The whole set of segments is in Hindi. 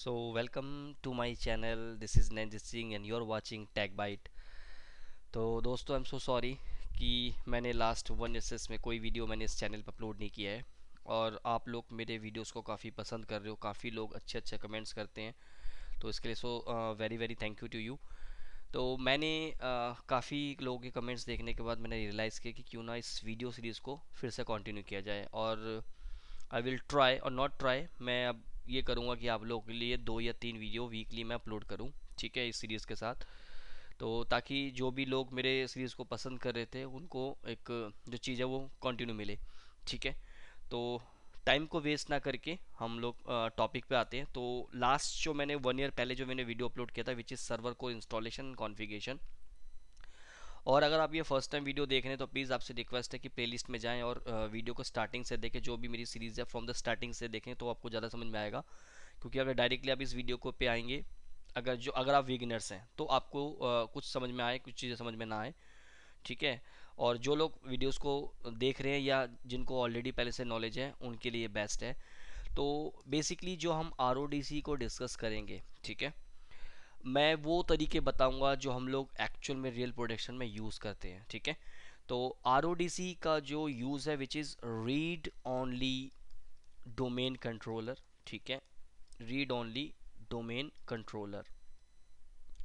So so welcome to my channel this is Nanjit Singh and you're watching tag byte तो दोस्तों आई एम सो सॉरी कि मैंने लास्ट वन ईयर्स में कोई वीडियो मैंने इस चैनल पर अपलोड नहीं किया है और आप लोग मेरे वीडियोस को काफ़ी पसंद कर रहे हो काफ़ी लोग अच्छे अच्छे कमेंट्स करते हैं तो इसके लिए so very very thank you to you तो मैंने uh, काफ़ी लोगों के कमेंट्स देखने के बाद मैंने रियलाइज़ किया कि क्यों ना इस वीडियो सीरीज़ को फिर से कॉन्टिन्यू किया जाए और आई विल ट्राई और नॉट ट्राई मैं अब ये करूँगा कि आप लोगों के लिए दो या तीन वीडियो वीकली मैं अपलोड करूँ ठीक है इस सीरीज़ के साथ तो ताकि जो भी लोग मेरे सीरीज़ को पसंद कर रहे थे उनको एक जो चीज़ है वो कंटिन्यू मिले ठीक है तो टाइम को वेस्ट ना करके हम लोग टॉपिक पे आते हैं तो लास्ट जो मैंने वन ईयर पहले जो मैंने वीडियो अपलोड किया था विच इज़ सर्वर को इंस्टॉलेशन कॉन्फ़िगरेशन और अगर आप ये फर्स्ट टाइम वीडियो देख रहे हैं तो प्लीज़ आपसे रिक्वेस्ट है कि प्लेलिस्ट में जाएं और वीडियो को स्टार्टिंग से देखें जो भी मेरी सीरीज़ है फ्रॉम द स्टार्टिंग से देखें तो आपको ज़्यादा समझ में आएगा क्योंकि अगर डायरेक्टली आप इस वीडियो को पे आएंगे अगर जो अगर आप विगनर्स हैं तो आपको आ, कुछ समझ में आए कुछ चीज़ें समझ में ना आए ठीक है और जो लोग वीडियोस को देख रहे हैं या जिनको ऑलरेडी पहले से नॉलेज है उनके लिए बेस्ट है तो बेसिकली जो हम आर को डिस्कस करेंगे ठीक है मैं वो तरीके बताऊंगा जो हम लोग एक्चुअल में रियल प्रोडक्शन में यूज़ करते हैं ठीक है तो आर का जो यूज़ है which is read only domain controller ठीक है read only domain controller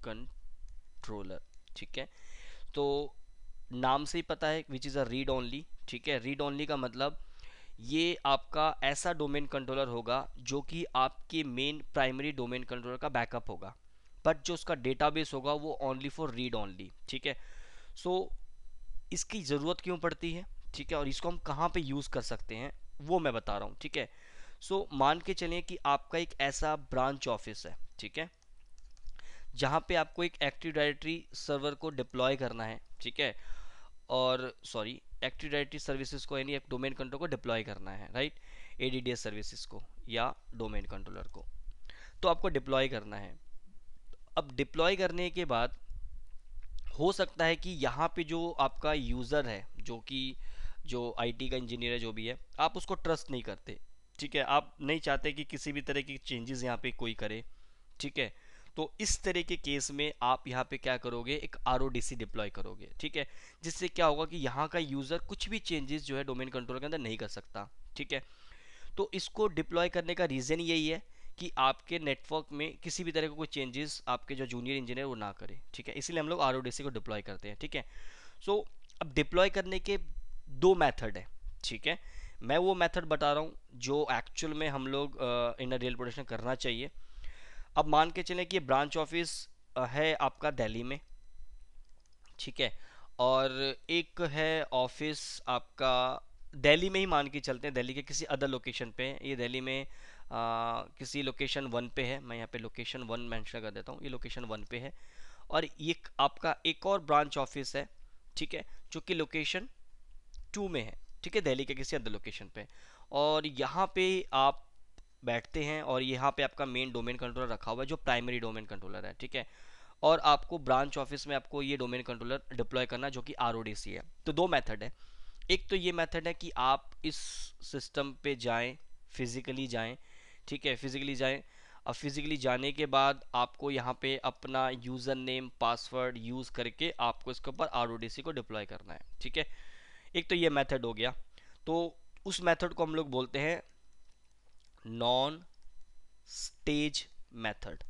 controller ठीक है तो नाम से ही पता है which is a read only ठीक है रीड ओनली का मतलब ये आपका ऐसा डोमेन कंट्रोलर होगा जो कि आपके मेन प्राइमरी डोमेन कंट्रोलर का बैकअप होगा बट जो उसका डेटाबेस होगा वो ओनली फॉर रीड ओनली ठीक है सो so, इसकी ज़रूरत क्यों पड़ती है ठीक है और इसको हम कहाँ पे यूज़ कर सकते हैं वो मैं बता रहा हूँ ठीक है सो so, मान के चलें कि आपका एक ऐसा ब्रांच ऑफिस है ठीक है जहाँ पे आपको एक एक्टिव डायरेक्टरी सर्वर को डिप्लॉय करना है ठीक है और सॉरी एक्टिव डायरेक्टरी सर्विसेज को यानी एक डोमेन कंट्रोल को डिप्लॉय करना है राइट ए सर्विसेज को या डोमेन कंट्रोलर को तो आपको डिप्लॉय करना है अब डिप्लॉय करने के बाद हो सकता है कि यहाँ पे जो आपका यूज़र है जो कि जो आईटी का इंजीनियर है जो भी है आप उसको ट्रस्ट नहीं करते ठीक है आप नहीं चाहते कि किसी भी तरह की चेंजेस यहाँ पे कोई करे ठीक है तो इस तरह के केस में आप यहाँ पे क्या करोगे एक आर डिप्लॉय करोगे ठीक है जिससे क्या होगा कि यहाँ का यूज़र कुछ भी चेंजेस जो है डोमेन कंट्रोल के अंदर नहीं कर सकता ठीक है तो इसको डिप्लॉय करने का रीज़न यही है कि आपके नेटवर्क में किसी भी तरह का को कोई चेंजेस आपके जो जूनियर इंजीनियर वो ना करें ठीक है इसीलिए हम लोग आर को डिप्लॉय करते हैं ठीक है सो so, अब डिप्लॉय करने के दो मैथड है ठीक है मैं वो मेथड बता रहा हूँ जो एक्चुअल में हम लोग इन रियल प्रोडक्शन करना चाहिए अब मान के चलें कि ब्रांच ऑफिस है आपका दिल्ली में ठीक है और एक है ऑफिस आपका दिल्ली में ही मान के चलते हैं दिल्ली के किसी अदर लोकेशन पे ये दिल्ली में किसी लोकेशन वन पे है मैं यहाँ पे लोकेशन वन मैंशन कर देता हूँ ये लोकेशन वन पे है और ये आपका एक और ब्रांच ऑफिस है ठीक है जो कि लोकेशन टू में है ठीक है दिल्ली के किसी अदर लोकेशन पे और यहाँ पे आप बैठते हैं और यहाँ पे आपका मेन डोमेन कंट्रोलर रखा हुआ है जो प्राइमरी डोमेन कंट्रोलर है ठीक है और आपको ब्रांच ऑफिस में आपको ये डोमेन कंट्रोलर डिप्लॉय करना जो कि आर है तो दो मैथड है एक तो ये मैथड है कि आप इस सिस्टम पर जाएँ फिजिकली जाएँ ठीक है फिज़िकली जाएँ अब फिज़िकली जाने के बाद आपको यहाँ पे अपना यूज़र नेम पासवर्ड यूज़ करके आपको इसके ऊपर आर को डिप्लॉय करना है ठीक है एक तो ये मेथड हो गया तो उस मेथड को हम लोग बोलते हैं non stage method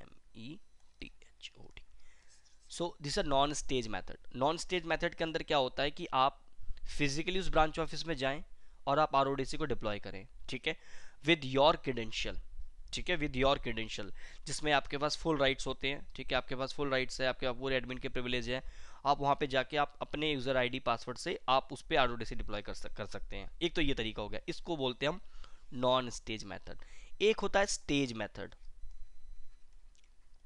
M E T H O D so this are non stage method non stage method के अंदर क्या होता है कि आप फिजिकली उस ब्रांच ऑफिस में जाएं और आप आर को डिप्लॉय करें ठीक है विद योर क्रीडेंशियल ठीक है विद योर क्रीडेंशियल जिसमें आपके पास फुल राइट्स होते हैं ठीक है आपके पास फुल राइट्स है आपके पास पूरे एडमिन के प्रिविलेज है आप वहाँ पे जाके आप अपने यूज़र आईडी पासवर्ड से आप उस पर आर डिप्लॉय कर, सक, कर सकते हैं एक तो ये तरीका हो गया इसको बोलते हैं हम नॉन स्टेज मैथड एक होता है स्टेज मैथड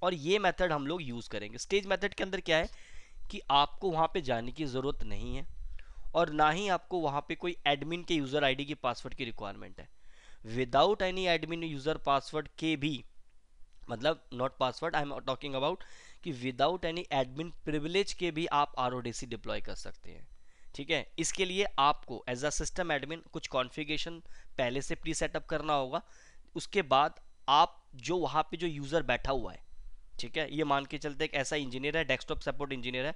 और ये मेथड हम लोग यूज़ करेंगे स्टेज मेथड के अंदर क्या है कि आपको वहाँ पे जाने की ज़रूरत नहीं है और ना ही आपको वहाँ पे कोई एडमिन के यूज़र आईडी की पासवर्ड की रिक्वायरमेंट है without any admin user password के भी मतलब not password I am talking about कि विदाउट एनी एडमिन प्रिविलेज के भी आप आर डिप्लॉय कर सकते हैं ठीक है इसके लिए आपको एज अ सिस्टम एडमिन कुछ कॉन्फ़िगरेशन पहले से प्री सेटअप करना होगा उसके बाद आप जो वहाँ पे जो यूज़र बैठा हुआ है ठीक है ये मान के चलते एक ऐसा इंजीनियर है डेस्कटॉप सपोर्ट इंजीनियर है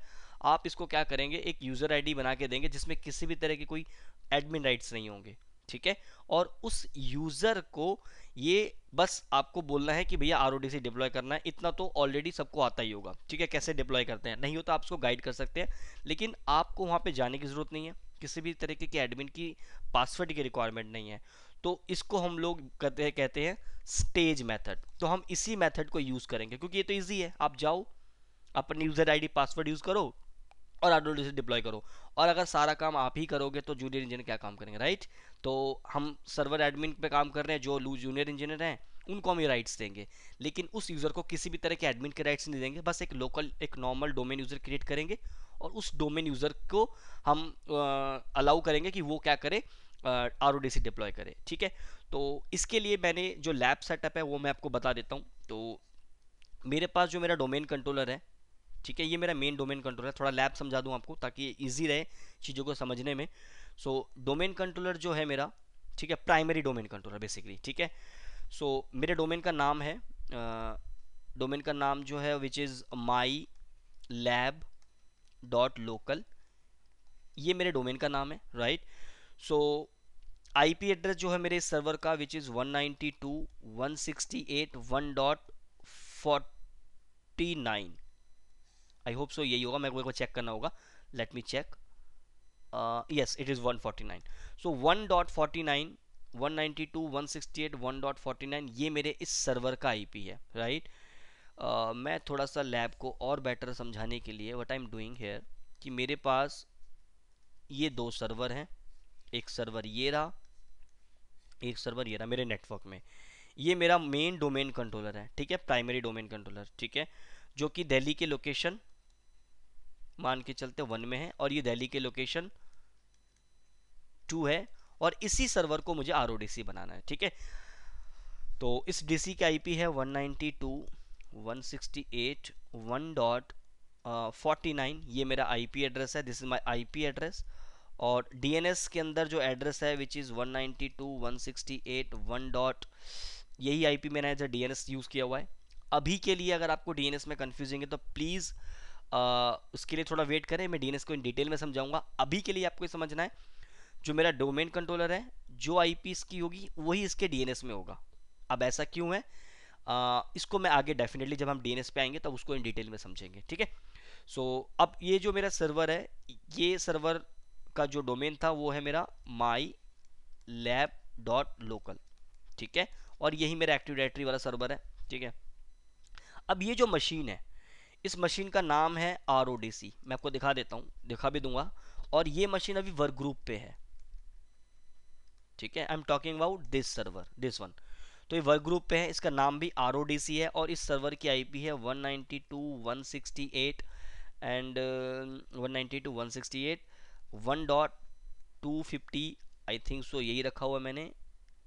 आप इसको क्या करेंगे एक यूज़र आईडी बना के देंगे जिसमें किसी भी तरह की कोई एडमिन राइट्स नहीं होंगे ठीक है और उस यूज़र को ये बस आपको बोलना है कि भैया आर से डिप्लॉय करना है इतना तो ऑलरेडी सबको आता ही होगा ठीक है कैसे डिप्लॉय करते हैं नहीं हो तो आप उसको गाइड कर सकते हैं लेकिन आपको वहाँ पर जाने की ज़रूरत नहीं है किसी भी तरीके की एडमिन की पासवर्ड की रिक्वायरमेंट नहीं है तो इसको हम लोग कहते हैं कहते हैं स्टेज मेथड तो हम इसी मेथड को यूज़ करेंगे क्योंकि ये तो ईजी है आप जाओ अपनी यूज़र आईडी पासवर्ड यूज़ करो और एडोल्ड से डिप्लॉय करो और अगर सारा काम आप ही करोगे तो जूनियर इंजीनियर क्या काम करेंगे राइट तो हम सर्वर एडमिन पे काम कर रहे हैं जो लू जूनियर इंजीनियर हैं उनको हम ये राइट्स देंगे लेकिन उस यूज़र को किसी भी तरह के एडमिन के राइट्स नहीं देंगे बस एक लोकल एक नॉर्मल डोमेन यूज़र क्रिएट करेंगे और उस डोमेन यूज़र को हम अलाउ करेंगे कि वो क्या करे आर डिप्लॉय करें ठीक है तो इसके लिए मैंने जो लैब सेटअप है वो मैं आपको बता देता हूँ तो मेरे पास जो मेरा डोमेन कंट्रोलर है ठीक है ये मेरा मेन डोमेन कंट्रोलर है थोड़ा लैब समझा दूँ आपको ताकि ईजी रहे चीज़ों को समझने में सो डोमेन कंट्रोलर जो है मेरा ठीक है प्राइमरी डोमेन कंट्रोलर बेसिकली ठीक है सो so, मेरे डोमेन का नाम है डोमेन का नाम जो है which is my lab dot local ये मेरे डोमेन का नाम है राइट सो आईपी एड्रेस जो है मेरे सर्वर का which is 192.168.1.49 I hope so यही होगा मेरे को चेक करना होगा let me check yes it is 149 so 1.49 192.168.1.49 ये मेरे इस सर्वर का आईपी है राइट right? uh, मैं थोड़ा सा लैब को और बेटर समझाने के लिए what I am doing here कि मेरे पास ये दो सर्वर हैं एक सर्वर ये रहा एक सर्वर ये रहा मेरे नेटवर्क में ये मेरा मेन डोमेन कंट्रोलर है ठीक है प्राइमरी डोमेन कंट्रोलर ठीक है जो कि दिल्ली के लोकेशन मान के चलते वन में है और ये दिल्ली के लोकेशन टू है और इसी सर्वर को मुझे आर बनाना है ठीक है तो इस डीसी की आईपी है 192 168 uh, ये मेरा आईपी एड्रेस है this is my IP address और डीएनएस के अंदर जो एड्रेस है विच इज़ वन डॉट यही आईपी मैंने डी एन डीएनएस यूज़ किया हुआ है अभी के लिए अगर आपको डीएनएस में कन्फ्यूजिंग है तो प्लीज़ उसके लिए थोड़ा वेट करें मैं डीएनएस को इन डिटेल में समझाऊंगा अभी के लिए आपको ये समझना है जो मेरा डोमेन कंट्रोलर है जो पी इसकी होगी वही इसके डी में होगा अब ऐसा क्यों है आ, इसको मैं आगे डेफिनेटली जब हम डी पे आएंगे तब उसको इन डिटेल में समझेंगे ठीक है सो अब ये जो मेरा सर्वर है ये सर्वर का जो डोमेन था वो है मेरा माई लैब डॉट लोकल ठीक है और यही मेरा एक्टिव डायरेक्टरी वाला सर्वर है ठीक है अब ये जो मशीन है इस मशीन का नाम है आर मैं आपको दिखा देता हूँ दिखा भी दूंगा और ये मशीन अभी वर्क ग्रुप पे है ठीक है I am talking about this server this one तो ये वर्क ग्रुप पे है इसका नाम भी आर है और इस सर्वर की पी है eight and one uh, eight one dot two fifty I think so यही रखा हुआ मैंने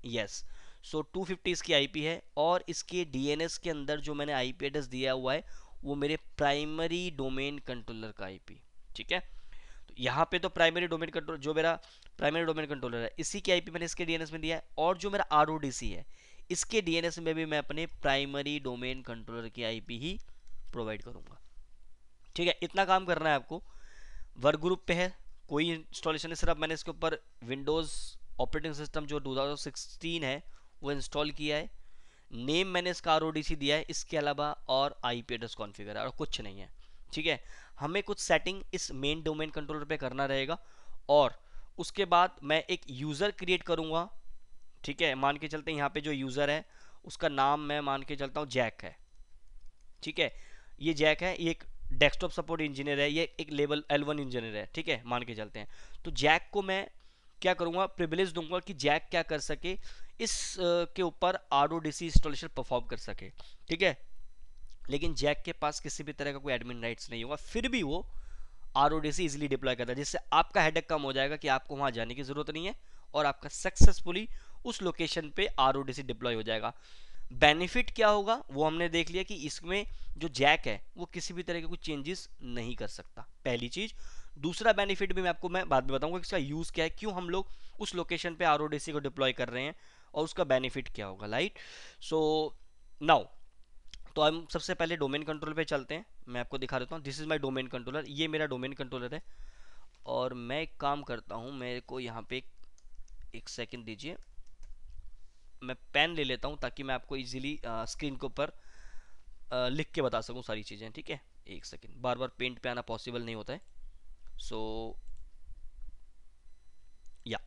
यस सो टू फिफ्टी इसकी आईपी है और इसके डीएनएस के अंदर जो मैंने आईपी एड्रेस दिया हुआ है वो मेरे प्राइमरी डोमेन कंट्रोलर का आईपी ठीक है तो यहाँ पे तो प्राइमरी डोमेन कंट्रोल जो मेरा प्राइमरी डोमेन कंट्रोलर है इसी की आईपी मैंने इसके डीएनएस में दिया है और जो मेरा आर है इसके डीएनएस में भी मैं अपने प्राइमरी डोमेन कंट्रोलर की आई ही प्रोवाइड करूँगा ठीक है इतना काम करना है आपको वर्क ग्रुप पे है कोई इंस्टॉलेशन नहीं सिर्फ मैंने इसके ऊपर विंडोज़ ऑपरेटिंग सिस्टम जो 2016 है वो इंस्टॉल किया है नेम मैंने इसका आर दिया है इसके अलावा और आई पी एड्रेस कॉन्फिगर है और कुछ नहीं है ठीक है हमें कुछ सेटिंग इस मेन डोमेन कंट्रोलर पे करना रहेगा और उसके बाद मैं एक यूज़र क्रिएट करूँगा ठीक है मान के चलते हैं यहाँ पर जो यूज़र है उसका नाम मैं मान के चलता हूँ जैक है ठीक है ये जैक है ये एक डेस्कटॉप सपोर्ट इंजीनियर है ये एक लेवल एल वन इंजीनियर है ठीक है मान के चलते हैं तो जैक को मैं क्या करूँगा प्रिविलेज दूंगा कि जैक क्या कर सके इस के ऊपर R O D C installation perform कर सके ठीक है लेकिन जैक के पास किसी भी तरह का कोई एडमिन राइट्स नहीं होगा फिर भी वो R O D C easily deploy करता है जिससे आपका हेडक कम हो जाएगा कि आपको वहाँ जाने की ज़रूरत नहीं है और आपका सक्सेसफुली उस लोकेशन पे R O D C deploy हो जाएगा बेनिफिट क्या होगा वो हमने देख लिया कि इसमें जो जैक है वो किसी भी तरह के कोई चेंजेस नहीं कर सकता पहली चीज़ दूसरा बेनिफिट भी मैं आपको मैं बाद में बताऊंगा इसका यूज़ क्या है क्यों हम लोग उस लोकेशन पे आर को डिप्लॉय कर रहे हैं और उसका बेनिफिट क्या होगा लाइट सो नाउ तो हम सबसे पहले डोमेन कंट्रोल पे चलते हैं मैं आपको दिखा देता हूँ this is my domain controller ये मेरा डोमेन कंट्रोलर है और मैं एक काम करता हूँ मेरे को यहाँ पे एक सेकेंड दीजिए मैं पेन ले लेता हूँ ताकि मैं आपको इजीली स्क्रीन के ऊपर लिख के बता सकूँ सारी चीज़ें ठीक है एक सेकेंड बार बार पेंट पे आना पॉसिबल नहीं होता है सो या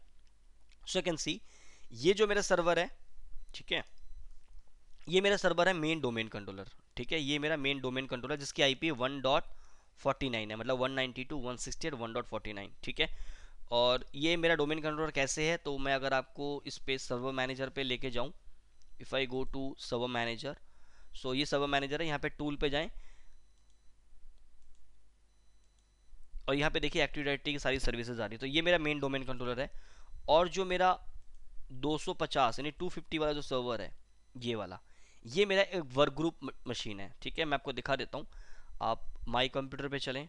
सो कैन सी ये जो मेरा सर्वर है ठीक है ये मेरा सर्वर है मेन डोमेन कंट्रोलर ठीक है ये मेरा मेन डोमेन कंट्रोलर जिसकी आई पी है मतलब one ninety two one sixty ठीक है और ये मेरा डोमेन कंट्रोलर कैसे है तो मैं अगर आपको इस पे सर्वर मैनेजर पे लेके जाऊँ if I go to server manager so ये सर्वर मैनेजर है यहाँ पे टूल पे जाएं और यहाँ पे देखिए एक्टिव डायरेक्टरी की सारी सर्विसेज आ रही तो ये मेरा मेन डोमेन कंट्रोलर है और जो मेरा 250 यानी 250 वाला जो सर्वर है ये वाला ये मेरा एक वर्क ग्रुप मशीन है ठीक है मैं आपको दिखा देता हूँ आप माई कंप्यूटर पर चलें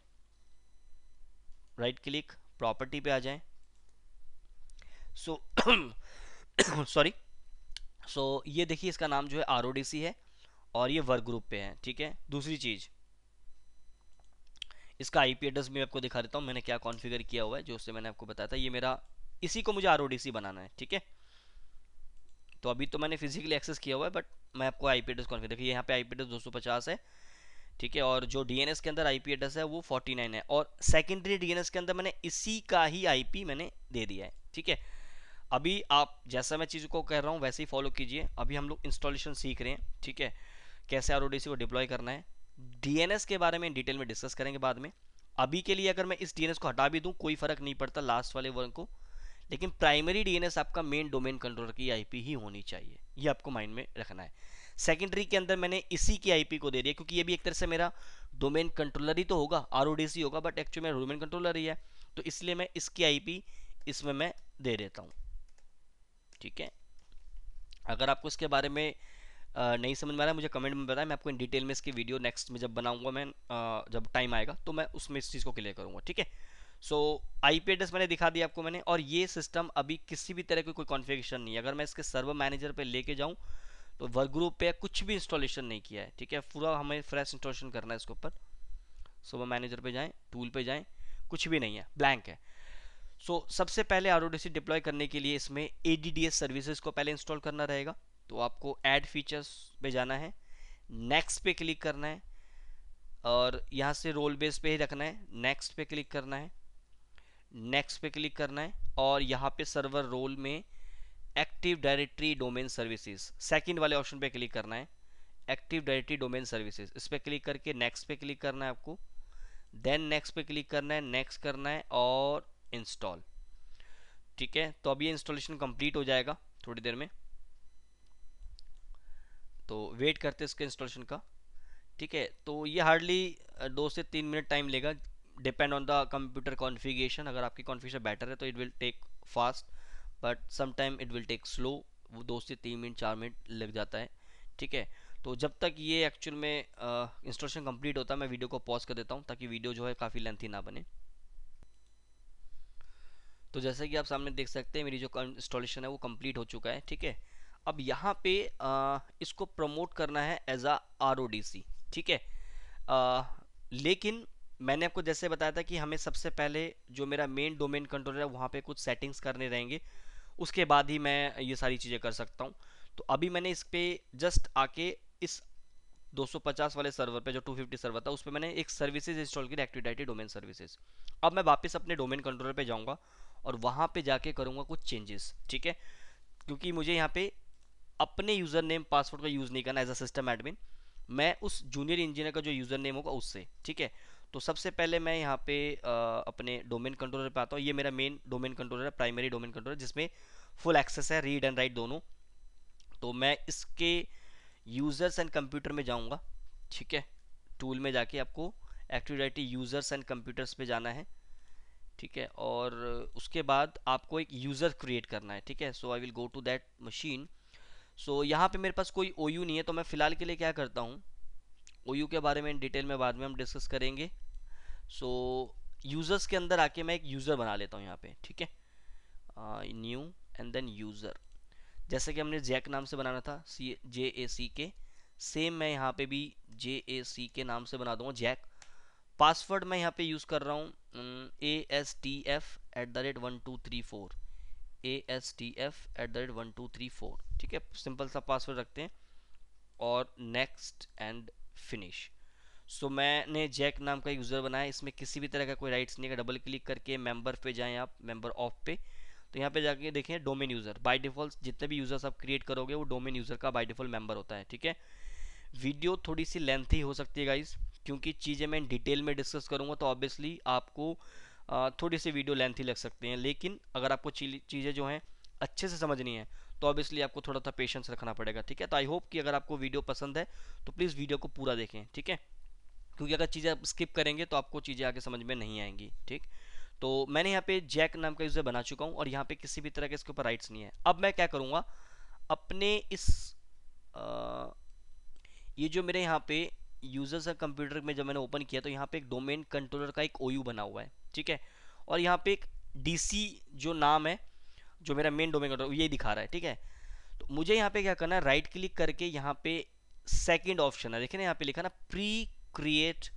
राइट क्लिक प्रॉपर्टी पे आ जाएं सो सॉरी सो ये देखिए इसका नाम जो है आर है और ये वर्क ग्रुप पे है ठीक है दूसरी चीज़ इसका आई पी एड्रेस मैं आपको दिखा देता हूँ मैंने क्या कॉन्फ़िगर किया हुआ है जो उससे मैंने आपको बताया था ये मेरा इसी को मुझे आर बनाना है ठीक है तो अभी तो मैंने फिजिकली एक्सेस किया हुआ है बट मैं आपको आई पी एड्रेस कॉन्फ़िगर देखिए यहाँ पे आई पी एड्रेस दो है ठीक है और जो डीएनएस के अंदर आईपी एड्रेस है वो 49 है और सेकेंडरी डीएनएस के अंदर मैंने इसी का ही आईपी मैंने दे दिया है ठीक है अभी आप जैसा मैं चीज़ को कह रहा हूँ वैसे ही फॉलो कीजिए अभी हम लोग इंस्टॉलेशन सीख रहे हैं ठीक है कैसे आर को डिप्लॉय करना है डीएनएस के बारे में डिटेल में डिस्कस करेंगे बाद में अभी के लिए अगर मैं इस डीएनएस को हटा भी दूँ कोई फर्क नहीं पड़ता लास्ट वाले वर्ग को लेकिन प्राइमरी डीएनएस आपका मेन डोमेन कंट्रोलर की आईपी ही होनी चाहिए ये आपको माइंड में रखना है सेकेंडरी के अंदर मैंने इसी की आईपी को दे दिया क्योंकि ये भी एक तरह से मेरा डोमेन कंट्रोलर ही तो होगा आर होगा बट एक्चुअली मेरा डोमेन कंट्रोलर ही है तो इसलिए मैं इसकी आईपी इसमें मैं दे देता हूँ ठीक है अगर आपको इसके बारे में आ, नहीं समझ में आ रहा है मुझे कमेंट में बताया मैं आपको इन डिटेल में इसकी वीडियो नेक्स्ट में जब बनाऊंगा मैं जब टाइम आएगा तो मैं उसमें इस चीज़ को क्लियर करूंगा ठीक है सो आई पी एड्रेस मैंने दिखा दिया आपको मैंने और ये सिस्टम अभी किसी भी तरह की कोई कॉन्फ़िगरेशन नहीं है अगर मैं इसके सर्वर मैनेजर पर लेके जाऊँ तो वर्क ग्रुप पे कुछ भी इंस्टॉलेशन नहीं किया है ठीक है पूरा हमें फ्रेश इंस्टॉलेशन करना है इसके ऊपर सुबह मैनेजर पे जाएं टूल पे जाएं कुछ भी नहीं है ब्लैंक है सो so, सबसे पहले आर डिप्लॉय करने के लिए इसमें ए डी सर्विसेज को पहले इंस्टॉल करना रहेगा तो आपको एड फीचर्स पे जाना है नेक्स्ट पे क्लिक करना है और यहाँ से रोल बेस पे ही रखना है नेक्स्ट पे क्लिक करना है नेक्स्ट पे क्लिक करना है और यहाँ पे सर्वर रोल में active directory domain services second वाले ऑप्शन पे क्लिक करना है एक्टिव डायरेक्टरी डोमेन सर्विसेज इस पर क्लिक करके नेक्स्ट पे क्लिक करना है आपको देन नेक्स्ट पे क्लिक करना है नेक्स्ट करना है और इंस्टॉल ठीक है तो अभी इंस्टॉलेशन कंप्लीट हो जाएगा थोड़ी देर में तो वेट करते इसके इंस्टॉलेशन का ठीक है तो ये हार्डली दो से तीन मिनट टाइम लेगा depend on the computer configuration अगर आपकी कॉन्फ़िगरेशन बेटर है तो it will take fast but sometime it will take slow वो दो से तीन मिनट चार मिनट लग जाता है ठीक है तो जब तक ये एक्चुअल में इंस्टॉलेशन कंप्लीट होता है मैं वीडियो को पॉज कर देता हूँ ताकि वीडियो जो है काफ़ी लेंथी ना बने तो जैसे कि आप सामने देख सकते हैं मेरी जो इंस्टॉलेशन है वो कंप्लीट हो चुका है ठीक है अब यहाँ पे आ, इसको प्रमोट करना है एज आ आर ठीक है लेकिन मैंने आपको जैसे बताया था कि हमें सबसे पहले जो मेरा मेन डोमेन कंट्रोलर है वहाँ पे कुछ सेटिंग्स करने रहेंगे उसके बाद ही मैं ये सारी चीज़ें कर सकता हूँ तो अभी मैंने इस पर जस्ट आके इस 250 वाले सर्वर पे जो 250 सर्वर था उस पर मैंने एक सर्विसेज इंस्टॉल की एक्टिविटी डोमेन सर्विसेज अब मैं वापस अपने डोमेन कंट्रोलर पे जाऊंगा और वहाँ पे जाके करूँगा कुछ चेंजेस ठीक है क्योंकि मुझे यहाँ पे अपने यूज़र नेम पासवर्ड का यूज़ नहीं करना एज अ सिस्टम एडमिन मैं उस जूनियर इंजीनियर का जो यूज़र नेम होगा उससे ठीक है तो सबसे पहले मैं यहाँ पे आ, अपने डोमेन कंट्रोलर पे आता हूँ ये मेरा मेन डोमेन कंट्रोलर है प्राइमरी डोमेन कंट्रोलर जिसमें फुल एक्सेस है रीड एंड राइट दोनों तो मैं इसके यूज़र्स एंड कंप्यूटर में जाऊँगा ठीक है टूल में जाके आपको एक्टिविटी यूज़र्स एंड कंप्यूटर्स पर जाना है ठीक है और उसके बाद आपको एक यूज़र क्रिएट करना है ठीक है so I will go to that machine so यहाँ पे मेरे पास कोई ओ नहीं है तो मैं फ़िलहाल के लिए क्या करता हूँ ओ के बारे में इन डिटेल में बाद में हम डिस्कस करेंगे सो यूज़र्स के अंदर आके मैं एक यूज़र बना लेता हूँ यहाँ पे ठीक है न्यू एंड देन यूज़र जैसे कि हमने जैक नाम से बनाना था सी जे ए सी के सेम मैं यहाँ पे भी जे ए सी के नाम से बना दूँगा जैक पासवर्ड मैं यहाँ पे यूज़ कर रहा हूँ A S T F at the rate one two three four A S T F at the rate one two three four ठीक है सिंपल सा पासवर्ड रखते हैं और next and finish so so, मैंने जैक नाम का यूज़र बनाया इसमें किसी भी तरह का कोई राइट्स नहीं है डबल क्लिक करके मेंबर पे जाएं आप मेंबर ऑफ पे तो यहाँ पे जाके देखें डोमेन यूज़र बाय डिफ़ॉल्ट जितने भी यूज़र्स आप क्रिएट करोगे वो डोमेन यूज़र का बाय डिफ़ॉल्ट मेंबर होता है ठीक है वीडियो थोड़ी सी लेंथी हो सकती है गाइज क्योंकि चीज़ें मैं डिटेल में डिस्कस करूँगा तो ऑब्वियसली आपको थोड़ी सी वीडियो लेंथी लग सकती हैं लेकिन अगर आपको चीज़ें जो हैं अच्छे से समझनी है तो ऑब्वियसली आपको थोड़ा सा पेशेंस रखना पड़ेगा ठीक है तो आई होप कि अगर आपको वीडियो पसंद है तो प्लीज़ वीडियो को पूरा देखें ठीक है क्योंकि अगर चीज़ें आप स्किप करेंगे तो आपको चीज़ें आगे समझ में नहीं आएंगी ठीक तो मैंने यहाँ पे जैक नाम का यूज़र बना चुका हूँ और यहाँ पे किसी भी तरह के इसके ऊपर राइट्स नहीं है अब मैं क्या करूँगा अपने इस आ, ये जो मेरे यहाँ पे यूज़र्स है कंप्यूटर में जब मैंने ओपन किया तो यहाँ पे एक डोमेन कंट्रोलर का एक ओयू बना हुआ है ठीक है और यहाँ पे एक डी जो नाम है जो मेरा मेन डोमेन कंट्रोल ये दिखा रहा है ठीक है तो मुझे यहाँ पे क्या करना है राइट क्लिक करके यहाँ पे सेकेंड ऑप्शन है देखे ना यहाँ पे लिखा ना pre create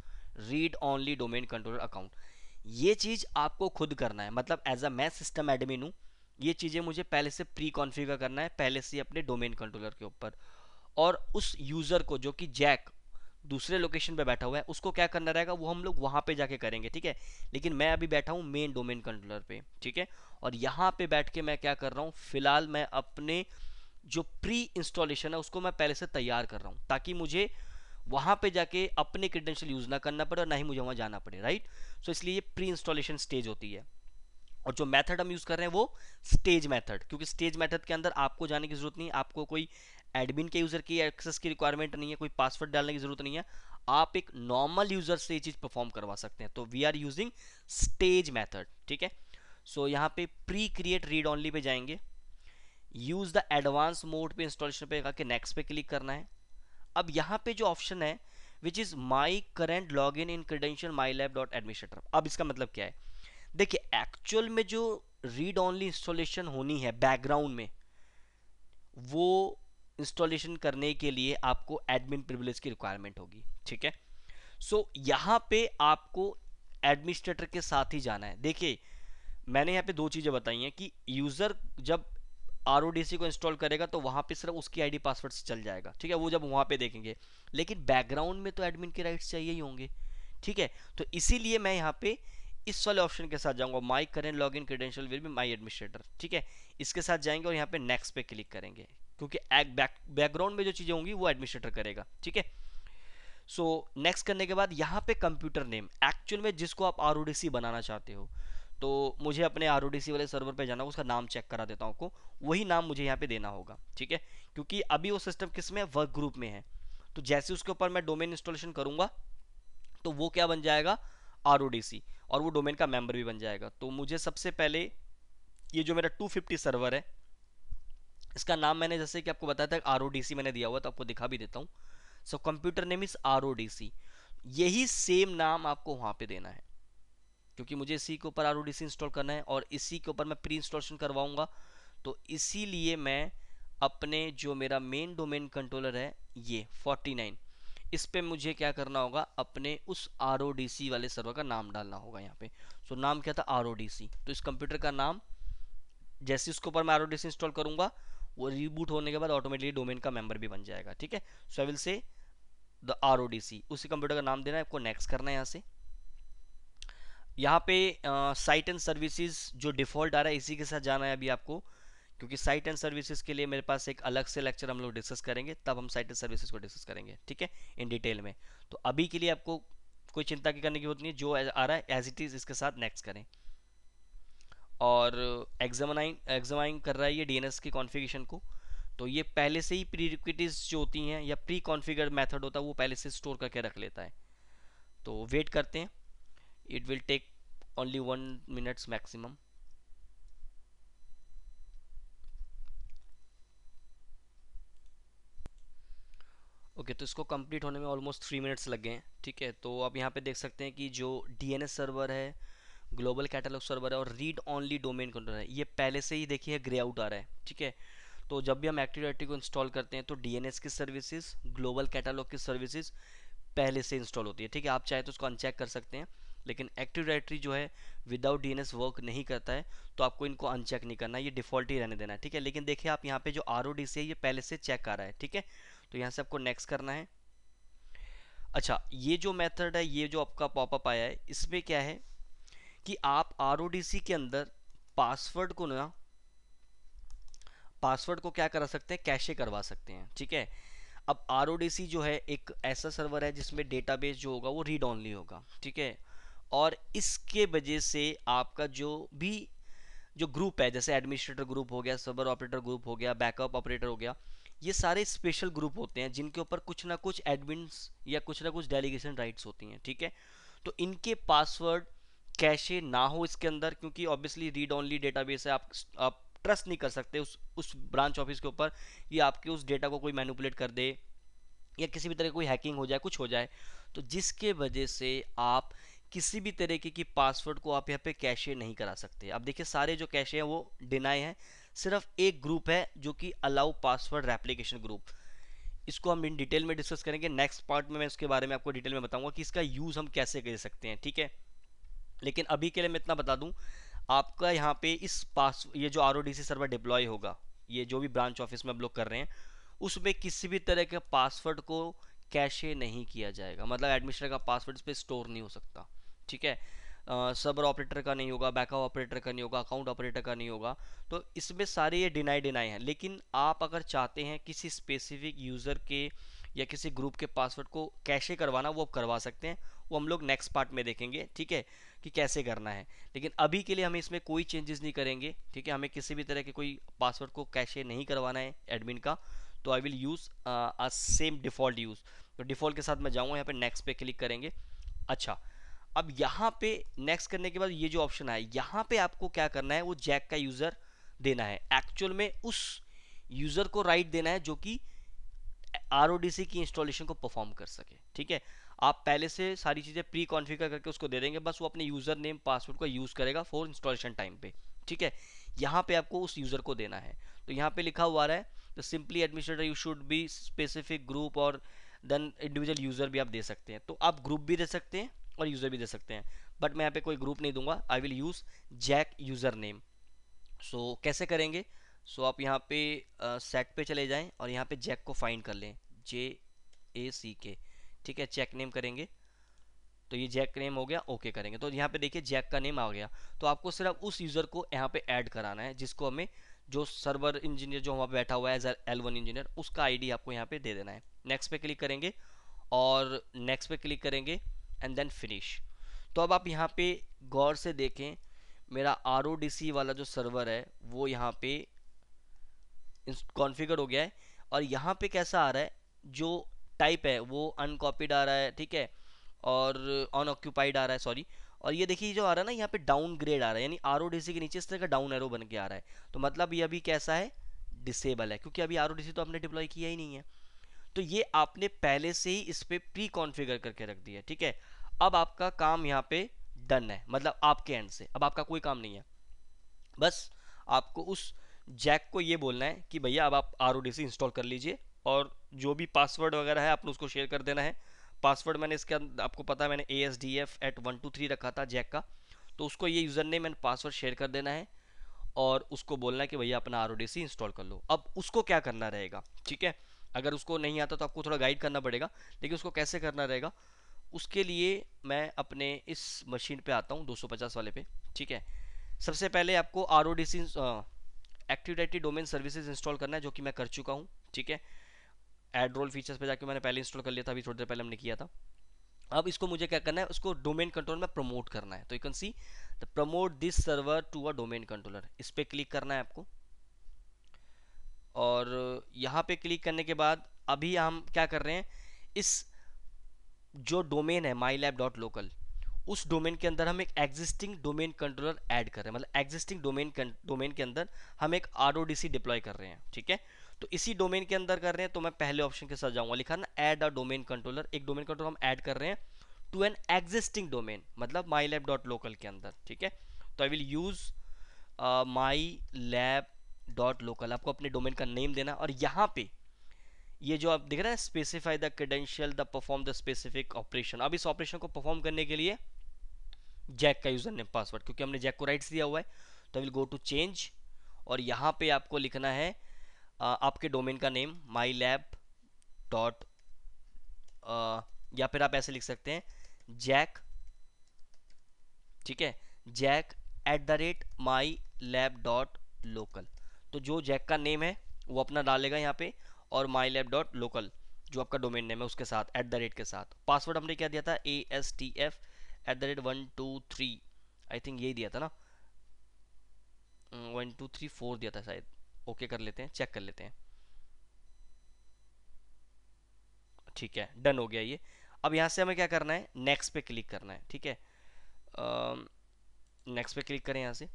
read only domain controller account ये चीज़ आपको खुद करना है मतलब एज अ मैं सिस्टम एडमिन हूँ ये चीज़ें मुझे पहले से प्री कॉन्फ़िगर करना है पहले से अपने डोमेन कंट्रोलर के ऊपर और उस यूज़र को जो कि जैक दूसरे लोकेशन पे बैठा हुआ है उसको क्या करना रहेगा वो हम लोग वहाँ पे जाके करेंगे ठीक है लेकिन मैं अभी बैठा हूँ मेन डोमेन कंट्रोलर पे ठीक है और यहाँ पे बैठ के मैं क्या कर रहा हूँ फिलहाल मैं अपने जो प्री इंस्टॉलेशन है उसको मैं पहले से तैयार कर रहा हूँ ताकि मुझे वहाँ पर जाके अपने क्रेडेंशियल यूज़ ना करना पड़े और ना ही मुझे वहाँ जाना पड़े राइट सो इसलिए ये प्री इंस्टॉलेशन स्टेज होती है और जो मेथड हम यूज़ कर रहे हैं वो स्टेज मेथड क्योंकि स्टेज मेथड के अंदर आपको जाने की ज़रूरत नहीं आपको कोई एडमिन के यूज़र की एक्सेस की रिक्वायरमेंट नहीं है कोई पासवर्ड डालने की ज़रूरत नहीं है आप एक नॉर्मल यूज़र से ये चीज़ परफॉर्म करवा सकते हैं तो we are using stage method ठीक है सो यहाँ पे प्री क्रिएट रीड ऑनली पे जाएंगे यूज़ द एडवांस मोड पे इंस्टॉलेशन पे करके नेक्स्ट पे क्लिक करना है अब यहाँ पे जो ऑप्शन है which is my current log in in credential my lab dot administrator अब इसका मतलब क्या है देखिए एक्चुअल में जो रीड ऑनली इंस्टॉलेशन होनी है बैकग्राउंड में वो इंस्टॉलेशन करने के लिए आपको एडमिन प्रिविलेज की रिक्वायरमेंट होगी ठीक है सो so, यहाँ पे आपको एडमिनिस्ट्रेटर के साथ ही जाना है देखिए मैंने यहाँ पे दो चीज़ें बताई हैं कि यूज़र जब आर को इंस्टॉल करेगा तो वहाँ पे सिर्फ उसकी आईडी पासवर्ड से चल जाएगा ठीक है वो जब वहाँ पे देखेंगे लेकिन बैकग्राउंड में तो एडमिन के राइट्स चाहिए ही होंगे ठीक है तो इसीलिए मैं यहाँ पे इस वाले ऑप्शन के साथ जाऊँगा my current log in credential will be my administrator ठीक है इसके साथ जाएंगे और यहाँ पे नेक्स्ट पे क्लिक करेंगे क्योंकि बैकग्राउंड में जो चीज़ें होंगी वो एडमिनिस्ट्रेटर करेगा ठीक है सो नेक्स्ट करने के बाद यहाँ पे कंप्यूटर नेम एक्चुअल में जिसको आप आर बनाना चाहते हो तो मुझे अपने आर वाले सर्वर पे जाना उसका नाम चेक करा देता हूँ आपको वही नाम मुझे यहाँ पे देना होगा ठीक है क्योंकि अभी वो सिस्टम किस में वर्क ग्रुप में है तो जैसे उसके ऊपर मैं डोमेन इंस्टॉलेशन करूँगा तो वो क्या बन जाएगा आर और वो डोमेन का मेम्बर भी बन जाएगा तो मुझे सबसे पहले ये जो मेरा टू सर्वर है इसका नाम मैंने जैसे कि आपको बताया था आर मैंने दिया हुआ तो आपको दिखा भी देता हूँ so computer name is R यही सेम नाम आपको वहाँ पे देना है क्योंकि मुझे इसी के ऊपर आर इंस्टॉल करना है और इसी के ऊपर मैं प्री इंस्टॉलेशन करवाऊँगा तो इसीलिए मैं अपने जो मेरा मेन डोमेन कंट्रोलर है ये 49 इस पर मुझे क्या करना होगा अपने उस आर वाले सर्वर का नाम डालना होगा यहाँ पे सो नाम क्या था आर तो इस कंप्यूटर का नाम जैसे उसके ऊपर मैं आर इंस्टॉल करूँगा वो रिबूट होने के बाद ऑटोमेटिकली डोमेन का मेंबर भी बन जाएगा ठीक है so I will say the R O D C उसी कंप्यूटर का नाम देना है आपको नेक्स्ट करना है यहाँ से यहाँ पे साइट एंड सर्विसेज जो डिफॉल्ट आ रहा है इसी के साथ जाना है अभी आपको क्योंकि साइट एंड सर्विसेज के लिए मेरे पास एक अलग से लेक्चर हम लोग डिस्कस करेंगे तब हम साइट एंड सर्विसेज को डिस्कस करेंगे ठीक है इन डिटेल में तो अभी के लिए आपको कोई चिंता की करने की जरूरत नहीं है जो आ रहा है एज इट इज़ इसके साथ नेक्स्ट करें और एग्जामाइन एग्जामाइन कर रहा है ये डीएनएस के कॉन्फ़िगरेशन को तो ये पहले से ही प्री रिक्विटिस जो होती हैं या प्री कॉन्फ़िगर मेथड होता है वो पहले से स्टोर करके रख लेता है तो वेट करते हैं it will take only one minutes maximum okay तो इसको कंप्लीट होने में ऑलमोस्ट थ्री मिनट्स लग गए हैं ठीक है तो आप यहाँ पे देख सकते हैं कि जो डी सर्वर है ग्लोबल कैटलॉग सर्वर है और रीड ऑनली डोमेन कंट्रोलर है ये पहले से ही देखिए ग्रे आउट आ रहा है ठीक है तो जब भी हम एक्टिव डायरेक्टरी को इंस्टॉल करते हैं तो डीएनएस की सर्विसेज ग्लोबल कैटलॉग की सर्विसेज पहले से इंस्टॉल होती है ठीक है आप चाहे तो उसको अनचेक कर सकते हैं लेकिन एक्टिव डायरेक्टरी जो है विदाउट डीएनएस वर्क नहीं करता है तो आपको इनको अनचेक नहीं करना ये डिफॉल्ट ही रहने देना है ठीक है लेकिन देखिए आप यहाँ पे जो आर है ये पहले से चेक आ रहा है ठीक है तो यहाँ से आपको नेक्स्ट करना है अच्छा ये जो मेथड है ये जो आपका पॉपअप आया है इसमें क्या है कि आप आर के अंदर पासवर्ड को ना पासवर्ड को क्या करा सकते हैं कैशे करवा सकते हैं ठीक है अब आर जो है एक ऐसा सर्वर है जिसमें डेटाबेस जो होगा वो रीड ऑनली होगा ठीक है और इसके वजह से आपका जो भी जो ग्रुप है जैसे एडमिनिस्ट्रेटर ग्रुप हो गया सर्वर ऑपरेटर ग्रुप हो गया बैकअप ऑपरेटर हो गया ये सारे स्पेशल ग्रुप होते हैं जिनके ऊपर कुछ ना कुछ एडमिन या कुछ ना कुछ डेलीगेशन राइट्स होती हैं ठीक है तो इनके पासवर्ड कैशे ना हो इसके अंदर क्योंकि ऑब्वियसली रीड ऑनली डेटाबेस है आप आप ट्रस्ट नहीं कर सकते उस उस ब्रांच ऑफिस के ऊपर कि आपके उस डेटा को कोई मैनुपुलेट कर दे या किसी भी तरह की कोई हैकिंग हो जाए कुछ हो जाए तो जिसके वजह से आप किसी भी तरीके की पासवर्ड को आप यहाँ पे कैशे नहीं करा सकते आप देखिए सारे जो कैशे हैं वो डिनाई हैं सिर्फ एक ग्रुप है जो कि अलाउ पासवर्ड रेप्लीकेशन ग्रुप इसको हम इन डिटेल में डिस्कस करेंगे नेक्स्ट पार्ट में मैं इसके बारे में आपको डिटेल में बताऊंगा कि इसका यूज़ हम कैसे कर सकते हैं ठीक है लेकिन अभी के लिए मैं इतना बता दूं आपका यहाँ पे इस पास ये जो आर सर्वर डिप्लॉय होगा ये जो भी ब्रांच ऑफिस में आप लोग कर रहे हैं उसमें किसी भी तरह के पासवर्ड को कैशे नहीं किया जाएगा मतलब एडमिशन का पासवर्ड इस पर स्टोर नहीं हो सकता ठीक है सर्वर ऑपरेटर का नहीं होगा बैकअप ऑपरेटर का नहीं होगा अकाउंट ऑपरेटर का नहीं होगा तो इसमें सारे ये डिनाई डिनाई हैं लेकिन आप अगर चाहते हैं किसी स्पेसिफिक यूज़र के या किसी ग्रुप के पासवर्ड को कैशे करवाना वो आप करवा सकते हैं वो हम लोग नेक्स्ट पार्ट में देखेंगे ठीक है कि कैसे करना है लेकिन अभी के लिए हमें इसमें कोई चेंजेस नहीं करेंगे ठीक है हमें किसी भी तरह के कोई पासवर्ड को कैशे नहीं करवाना है एडमिन का तो I will use a same default use तो डिफ़ॉल्ट के साथ मैं जाऊँगा यहाँ पर नेक्स्ट पे क्लिक करेंगे अच्छा अब यहाँ पे नेक्स्ट करने के बाद ये जो ऑप्शन आया यहाँ पे आपको क्या करना है वो जैक का यूज़र देना है एक्चुअल में उस यूज़र को राइट देना है जो कि आर की इंस्टॉलेशन को परफॉर्म कर सके ठीक है आप पहले से सारी चीज़ें प्री कॉन्फ़िगर करके उसको दे देंगे बस वो अपने यूज़र नेम पासवर्ड का यूज़ करेगा फॉर इंस्टॉलेशन टाइम पे ठीक है यहाँ पे आपको उस यूज़र को देना है तो यहाँ पे लिखा हुआ रहा है तो simply administrator you should be specific group और देन इंडिविजुअल यूज़र भी आप दे सकते हैं तो आप ग्रुप भी दे सकते हैं और यूज़र भी दे सकते हैं बट मैं यहाँ पर कोई ग्रुप नहीं दूंगा I will use Jack user name so कैसे करेंगे सो so, आप यहाँ पे सेट uh, पे चले जाएँ और यहाँ पे जैक को फाइंड कर लें जे ए सी के ठीक है चेक नेम करेंगे तो ये जैक नेम हो गया ओके करेंगे तो यहाँ पे देखिए जैक का नेम आ गया तो आपको सिर्फ उस यूज़र को यहाँ पे ऐड कराना है जिसको हमें जो सर्वर इंजीनियर जो वहाँ बैठा हुआ है एज एल वन इंजीनियर उसका आईडी आपको यहाँ पे दे देना है नेक्स्ट पे क्लिक करेंगे और नेक्स्ट पे क्लिक करेंगे एंड देन फिनिश तो अब आप यहाँ पे गौर से देखें मेरा आर वाला जो सर्वर है वो यहाँ पे कॉन्फ़िगर हो गया है और यहाँ पे कैसा आ रहा है जो टाइप है वो अनकॉपीड आ रहा है ठीक है और अनऑक्यूपाइड आ रहा है सॉरी और ये देखिए जो आ रहा है ना यहाँ पे डाउन ग्रेड आ रहा है यानी आर के नीचे इस तरह का डाउन एरो बन के आ रहा है तो मतलब ये अभी कैसा है डिसेबल है क्योंकि अभी आर तो आपने डिप्लॉय किया ही नहीं है तो ये आपने पहले से ही इस पर प्री कॉन्फिगर करके रख दिया है ठीक है अब आपका काम यहाँ पे डन है मतलब आपके एंड से अब आपका कोई काम नहीं है बस आपको उस जैक को ये बोलना है कि भैया अब आप आर इंस्टॉल कर लीजिए और जो भी पासवर्ड वगैरह है आपने उसको शेयर कर देना है पासवर्ड मैंने इसके आपको पता है मैंने A S D F at one two three रखा था जैक का तो उसको ये user name and password share कर देना है और उसको बोलना है कि भैया अपना आर इंस्टॉल कर लो अब उसको क्या करना रहेगा ठीक है अगर उसको नहीं आता तो आपको थोड़ा गाइड करना पड़ेगा लेकिन उसको कैसे करना रहेगा उसके लिए मैं अपने इस मशीन पे आता हूँ 250 वाले पे ठीक है सबसे पहले आपको R O D C active domain services install करना है जो कि मैं कर चुका हूँ ठीक है एड रोल फीचर्स पे जाके मैंने पहले इंस्टॉल कर लिया था अभी थोड़ी देर पहले हमने किया था अब इसको मुझे क्या करना है उसको डोमेन कंट्रोल में प्रमोट करना है तो you can see the promote this server to a domain controller इस पर क्लिक करना है आपको और यहाँ पे क्लिक करने के बाद अभी हम क्या कर रहे हैं इस जो डोमेन है माई लैब डॉट लोकल उस डोमेन के अंदर हम एक एग्जिस्टिंग डोमेन कंट्रोलर ऐड कर रहे हैं मतलब एग्जिस्टिंग डोमेन डोमेन के अंदर हम एक आर डिप्लॉय कर रहे हैं ठीक है तो इसी डोमेन के अंदर कर रहे हैं तो मैं पहले ऑप्शन के साथ जाऊंगा लिखा ना एड अ डोमेन कंट्रोलर एक डोमेन कंट्रोलर हम ऐड कर रहे हैं टू एन एग्जिस्टिंग डोमेन मतलब माई लैब डॉट लोकल के अंदर ठीक है तो I will use my lab dot local आपको अपने डोमेन का नेम देना और यहाँ पे ये जो आप देख रहे हैं specify the credential the perform the specific operation अब इस ऑपरेशन को परफॉर्म करने के लिए जैक का यूजर नेम पासवर्ड क्योंकि हमने जैक को राइट्स दिया हुआ है तो I will go to change और यहाँ पे आपको लिखना है आपके डोमेन का नेम माई लैब डॉट या फिर आप ऐसे लिख सकते हैं जैक ठीक है Jack at the rate my lab dot local तो जो जैक का नेम है वो अपना डालेगा यहाँ पे और माई लैब डॉट लोकल जो आपका डोमेन नेम है उसके साथ एट द रेट के साथ पासवर्ड हमने क्या दिया था A S T F at the rate one two three I think यही दिया था ना वन टू थ्री फोर दिया था शायद ओके कर लेते हैं चेक कर लेते हैं ठीक है डन हो गया ये अब यहाँ से हमें क्या करना है नेक्स्ट पे क्लिक करना है ठीक है नेक्स्ट पे क्लिक करें यहाँ से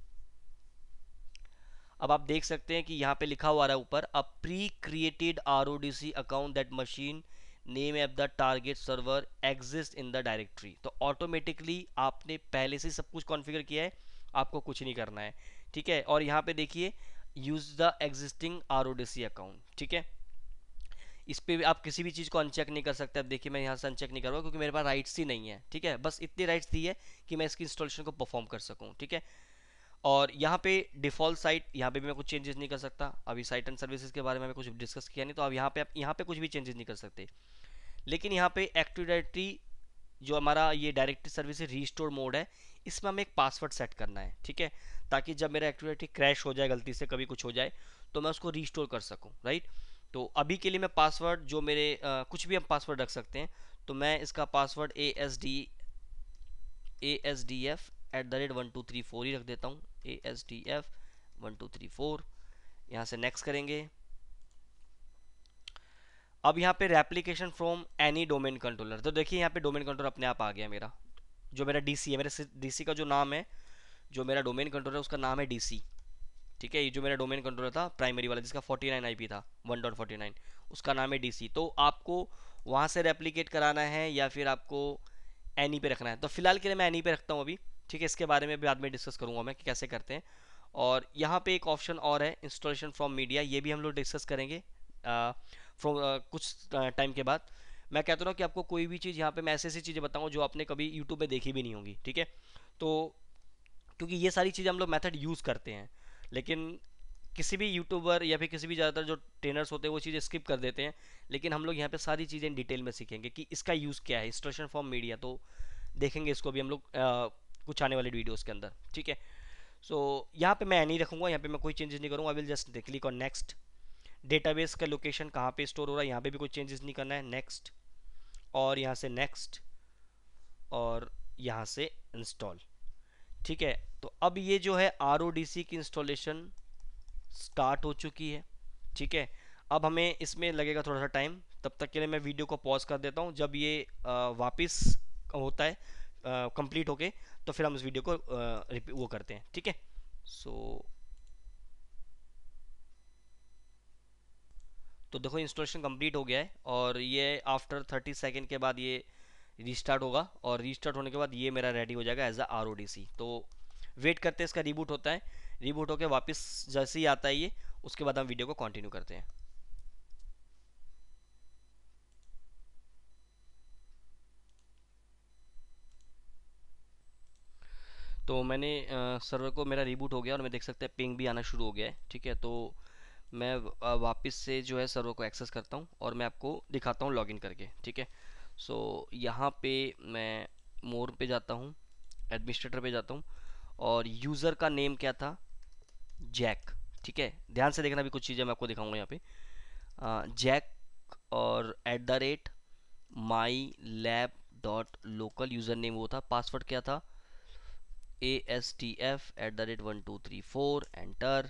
अब आप देख सकते हैं कि यहाँ पे लिखा हुआ रहा है ऊपर a pre created R account that machine name if the target server exist in the directory तो ऑटोमेटिकली आपने पहले से सब कुछ कॉन्फ़िगर किया है आपको कुछ नहीं करना है ठीक है और यहाँ पे देखिए use the existing R account ठीक है इस पर आप किसी भी चीज़ को अनचेक नहीं कर सकते अब देखिए मैं यहाँ से अनचेक नहीं करूँगा क्योंकि मेरे पास राइट्स ही नहीं है ठीक है बस इतनी राइट्स दी है कि मैं इसकी इंस्टॉलेशन को परफॉर्म कर सकूँ ठीक है और यहाँ पे डिफॉल्ट साइट यहाँ पे भी मैं कुछ चेंजेस नहीं कर सकता अभी साइट एंड सर्विसेज के बारे में कुछ डिस्कस किया नहीं तो अब यहाँ पे आप यहाँ पे कुछ भी चेंजेस नहीं कर सकते लेकिन यहाँ पे एक्टिव डायरेक्टरी जो हमारा ये डायरेक्टरी सर्विस रीस्टोर मोड है इसमें हमें एक पासवर्ड सेट करना है ठीक है ताकि जब मेरा एक्टिविटी क्रैश हो जाए गलती से कभी कुछ हो जाए तो मैं उसको रिस्टोर कर सकूँ राइट तो अभी के लिए मैं पासवर्ड जो मेरे आ, कुछ भी हम पासवर्ड रख सकते हैं तो मैं इसका password A S D A S D F at the rate one two three four ही रख देता हूँ A S D F one two three four यहाँ से नेक्स्ट करेंगे अब यहाँ पे replication from any domain controller तो देखिए यहाँ पे डोमेन कंट्रोलर अपने आप आ गया मेरा जो मेरा सी है मेरे सी का जो नाम है जो मेरा डोमेन कंट्रोलर है उसका नाम है डी ठीक है ये जो मेरा डोमेन कंट्रोलर था प्राइमरी वाला जिसका 49 आईपी था वन उसका नाम है डी तो आपको वहाँ से रेप्लीकेट कराना है या फिर आपको एनी पे रखना है तो फिलहाल के लिए मैं एनी पे रखता हूँ अभी ठीक है इसके बारे में बाद में डिस्कस करूँगा मैं कि कैसे करते हैं और यहाँ पे एक ऑप्शन और है इंस्टॉलेशन फ्रॉम मीडिया ये भी हम लोग डिस्कस करेंगे फ्रॉम कुछ टाइम के बाद मैं कहता हूँ कि आपको कोई भी चीज़ यहाँ पे मैं ऐसी ऐसी चीज़ें बताऊँ जो आपने कभी यूट्यूब में देखी भी नहीं होंगी ठीक है तो क्योंकि ये सारी चीज़ें हम लोग मेथड यूज़ करते हैं लेकिन किसी भी यूट्यूबर या फिर किसी भी ज़्यादातर जो ट्रेनर्स होते हैं वो चीज़ें स्किप कर देते हैं लेकिन हम लोग यहाँ पे सारी चीज़ें डिटेल में सीखेंगे कि इसका यूज़ क्या है इंस्ट्रक्शन फॉर्म मीडिया तो देखेंगे इसको भी हम लोग कुछ आने वाले वीडियोज़ के अंदर ठीक है सो so, यहाँ पे मैं नहीं रखूँगा यहाँ पे मैं कोई चेंजेस नहीं करूँगा I will just click on next database का लोकेशन कहाँ पे स्टोर हो रहा है यहाँ पे भी कोई चेंजेस नहीं करना है नेक्स्ट और यहाँ से नेक्स्ट और यहाँ से इंस्टॉल ठीक है तो अब ये जो है आर की इंस्टॉलेशन स्टार्ट हो चुकी है ठीक है अब हमें इसमें लगेगा थोड़ा सा टाइम तब तक के लिए मैं वीडियो को पॉज कर देता हूँ जब ये वापस होता है कंप्लीट होके तो फिर हम इस वीडियो को आ, वो करते हैं ठीक है सो तो देखो इंस्टॉलेशन कंप्लीट हो गया है और ये आफ्टर थर्टी सेकेंड के बाद ये रिस्टार्ट होगा और रिस्टार्ट होने के बाद ये मेरा रेडी हो जाएगा एज अ आर तो वेट करते हैं इसका रिबूट होता है रिबूट होकर वापस जैसे ही आता है ये उसके बाद हम वीडियो को कंटिन्यू करते हैं तो मैंने सर्वर को मेरा रिबूट हो गया और मैं देख सकते हैं पिंग भी आना शुरू हो गया है ठीक है तो मैं वापस से जो है सर्वर को एक्सेस करता हूँ और मैं आपको दिखाता हूँ लॉगिन करके ठीक है सो यहाँ पे मैं मोर पे जाता हूँ एडमिनिस्ट्रेटर पे जाता हूँ और यूज़र का नेम क्या था जैक ठीक है ध्यान से देखना भी कुछ चीज़ें मैं आपको दिखाऊंगा यहाँ पे जैक और at the rate my lab dot local user name वो था पासवर्ड क्या था A S T F at the rate one two three four enter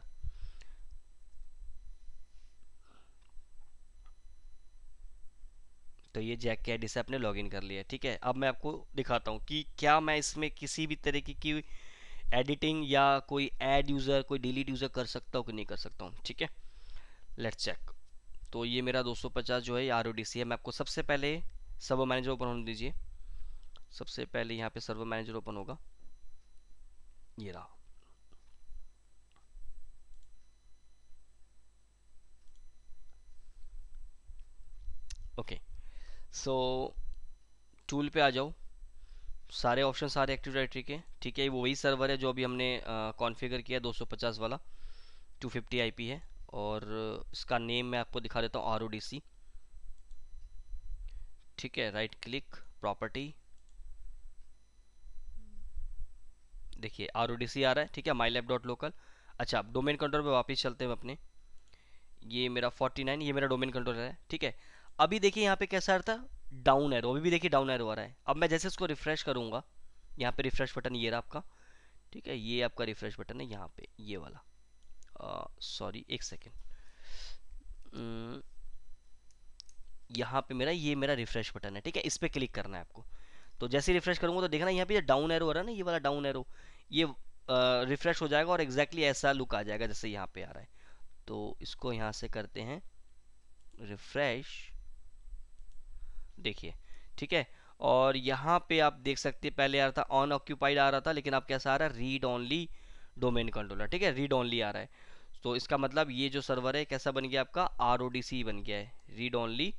तो ये जैक के आईडी से आपने लॉगिन कर लिया ठीक है अब मैं आपको दिखाता हूँ कि क्या मैं इसमें किसी भी तरीके की एडिटिंग या कोई ऐड यूज़र कोई डिलीट यूज़र कर सकता हूँ कि नहीं कर सकता हूँ ठीक है लेट्स चेक तो ये मेरा 250 जो है आर ओ डी सी है मैं आपको सबसे पहले सर्वर मैनेजर ओपन होने दीजिए सबसे पहले यहाँ पे सर्वर मैनेजर ओपन होगा ये रहा ओके सो टूल पे आ जाओ सारे ऑप्शन सारे एक्टिव डायरेक्टरी के ठीक है वो वही सर्वर है जो अभी हमने कॉन्फ़िगर किया है 250 वाला 250 पी है और इसका नेम मैं आपको दिखा देता हूँ आर ठीक है राइट क्लिक प्रॉपर्टी देखिए आर आ रहा है ठीक है माई लैब डॉट लोकल अच्छा डोमेन कंट्रोल पे वापस चलते हैं अपने ये मेरा 49 ये मेरा डोमेन कंट्रोल है ठीक है अभी देखिए यहाँ पे कैसा आ रहा था डाउन एरो अभी भी देखिए डाउन एरो आ रहा है अब मैं जैसे इसको रिफ्रेश करूँगा यहाँ पे रिफ्रेश बटन ये रहा आपका ठीक है ये आपका रिफ्रेश बटन है यहाँ पे ये वाला सॉरी एक सेकेंड यहाँ पे मेरा ये मेरा रिफ्रेश बटन है ठीक है इस पर क्लिक करना है आपको तो जैसे रिफ्रेश करूँगा तो देखना यहाँ पे डाउन एरो आ रहा है ना ये वाला डाउन एरो ये रिफ्रेश हो जाएगा और एग्जैक्टली ऐसा लुक आ जाएगा जैसे यहाँ पे आ रहा है तो इसको यहाँ से करते हैं रिफ्रेश देखिए ठीक है और यहाँ पे आप देख सकते पहले आ रहा था ऑन ऑक्यूपाइड आ रहा था लेकिन आप कैसा आ रहा है रीड ओनली डोमेन कंट्रोलर ठीक है रीड ओनली आ रहा है तो इसका मतलब ये जो सर्वर है कैसा बन गया आपका आर बन गया है रीड ओनली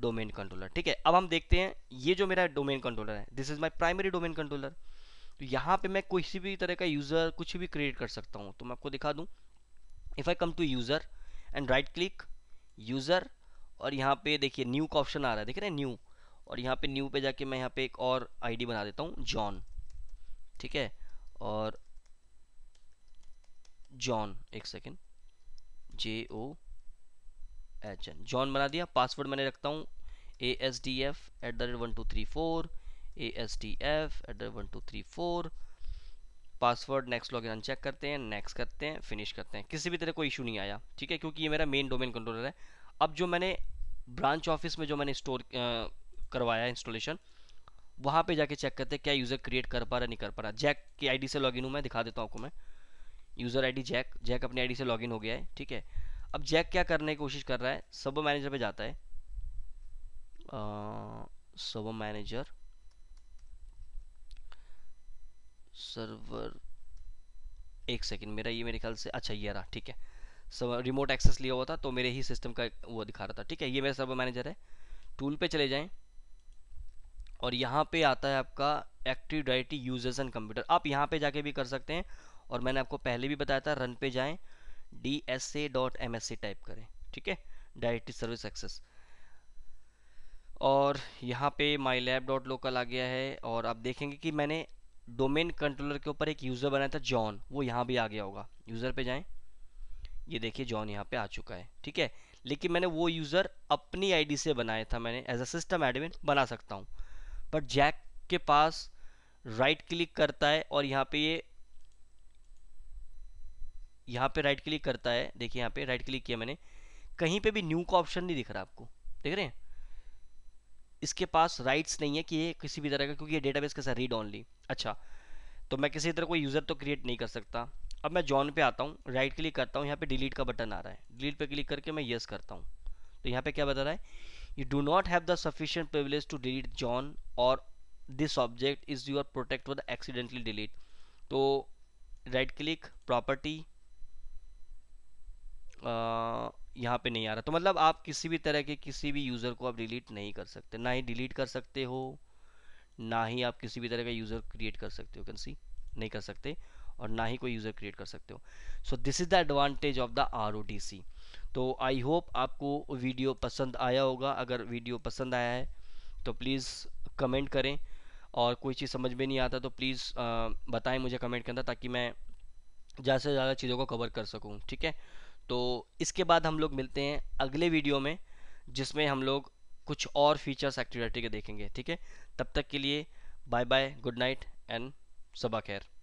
डोमेन कंट्रोलर ठीक है अब हम देखते हैं ये जो मेरा डोमेन कंट्रोलर है this is my primary domain controller तो यहाँ पे मैं किसी भी तरह का यूज़र कुछ भी क्रिएट कर सकता हूँ तो मैं आपको दिखा दूँ if I come to user and right click user और यहाँ पे देखिए न्यू का ऑप्शन आ रहा है देख रहे हैं न्यू और यहाँ पे न्यू पे जाके मैं यहाँ पे एक और आईडी बना देता हूँ जॉन ठीक है और जॉन एक second J O H N John बना दिया पासवर्ड मैंने रखता हूँ A S D F at the rate one two three four A S D F at the rate one two three four password next log in check करते हैं नेक्स्ट करते हैं फिनिश करते हैं किसी भी तरह कोई इशू नहीं आया ठीक है क्योंकि ये मेरा मेन डोमेन कंट्रोलर है अब जो मैंने ब्रांच ऑफिस में जो मैंने स्टोर करवाया इंस्टॉलेशन वहाँ पे जाके चेक करते हैं क्या यूज़र क्रिएट कर पा रहा नहीं कर पा रहा जैक की आईडी से लॉगिन हूँ मैं दिखा देता हूँ आपको मैं यूज़र आईडी जैक जैक अपनी आईडी से लॉगिन हो गया है ठीक है अब जैक क्या करने की कोशिश कर रहा है सब मैनेजर पे जाता है सब मैनेजर सर्वर एक सेकेंड मेरा ये मेरे ख्याल से अच्छा ये रहा ठीक है सब रिमोट एक्सेस लिया हुआ था तो मेरे ही सिस्टम का वो दिखा रहा था ठीक है ये मेरा सर्वर मैनेजर है टूल पे चले जाएं और यहाँ पे आता है आपका active directory users and computer आप यहाँ पे जाके भी कर सकते हैं और मैंने आपको पहले भी बताया था रन पे जाएं D S A dot M S C type करें ठीक है डायरेक्टी सर्विस एक्सेस और यहाँ पे माई लैब डॉट लोकल आ गया है और आप देखेंगे कि मैंने डोमेन कंट्रोलर के ऊपर एक यूज़र बनाया था जॉन वो यहाँ भी आ गया होगा यूज़र पे जाएं ये देखिए जॉन यहाँ पे आ चुका है ठीक है लेकिन मैंने वो यूज़र अपनी आईडी से बनाया था मैंने एज अ सिस्टम एडमिन बना सकता हूँ बट जैक के पास राइट क्लिक करता है और यहाँ पे ये यहाँ पे राइट क्लिक करता है देखिए यहाँ पे राइट क्लिक किया मैंने कहीं पे भी न्यू का ऑप्शन नहीं दिख रहा आपको देख रहे हैं इसके पास राइट्स नहीं है कि ये किसी भी तरह का क्योंकि ये डेटाबेस साथ रीड ऑनली अच्छा तो मैं किसी तरह कोई यूज़र तो क्रिएट नहीं कर सकता अब मैं जॉन पे आता हूँ राइट क्लिक करता हूँ यहाँ पे डिलीट का बटन आ रहा है डिलीट पे क्लिक करके मैं येस करता हूँ तो यहाँ पे क्या बता रहा है you do not have the sufficient privilege to delete John और this object is your protect for the accidentally delete तो राइट क्लिक प्रॉपर्टी यहाँ पे नहीं आ रहा तो मतलब आप किसी भी तरह के किसी भी यूज़र को आप डिलीट नहीं कर सकते ना ही डिलीट कर सकते हो ना ही आप किसी भी तरह का यूज़र क्रिएट कर सकते हो कैन सी नहीं कर सकते और ना ही कोई यूज़र क्रिएट कर सकते हो so this is the advantage of the R तो आई होप आपको वीडियो पसंद आया होगा अगर वीडियो पसंद आया है तो प्लीज़ कमेंट करें और कोई चीज़ समझ में नहीं आता तो प्लीज़ बताएं मुझे कमेंट के अंदर ताकि मैं ज़्यादा से ज़्यादा चीज़ों को कवर कर सकूं ठीक है तो इसके बाद हम लोग मिलते हैं अगले वीडियो में जिसमें हम लोग कुछ और फीचर्स एक्टिविटी के देखेंगे ठीक है तब तक के लिए bye bye good night and सबा खैर